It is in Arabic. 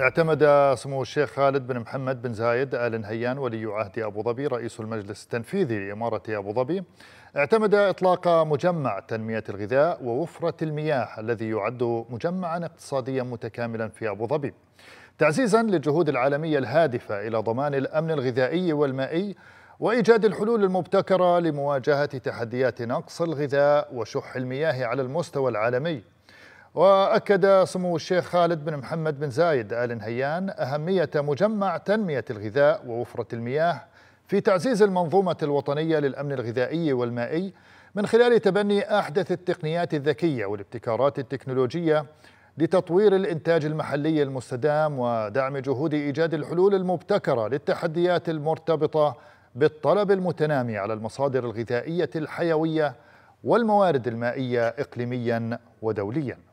اعتمد سمو الشيخ خالد بن محمد بن زايد آل نهيان ولي عهد أبو ظبي رئيس المجلس التنفيذي لإمارة أبو ظبي اعتمد إطلاق مجمع تنمية الغذاء ووفرة المياه الذي يعد مجمعا اقتصاديا متكاملا في أبو ظبي تعزيزا للجهود العالمية الهادفة إلى ضمان الأمن الغذائي والمائي وإيجاد الحلول المبتكرة لمواجهة تحديات نقص الغذاء وشح المياه على المستوى العالمي وأكد سمو الشيخ خالد بن محمد بن زايد آل نهيان أهمية مجمع تنمية الغذاء ووفرة المياه في تعزيز المنظومة الوطنية للأمن الغذائي والمائي من خلال تبني أحدث التقنيات الذكية والابتكارات التكنولوجية لتطوير الإنتاج المحلي المستدام ودعم جهود إيجاد الحلول المبتكرة للتحديات المرتبطة بالطلب المتنامي على المصادر الغذائية الحيوية والموارد المائية إقليميا ودوليا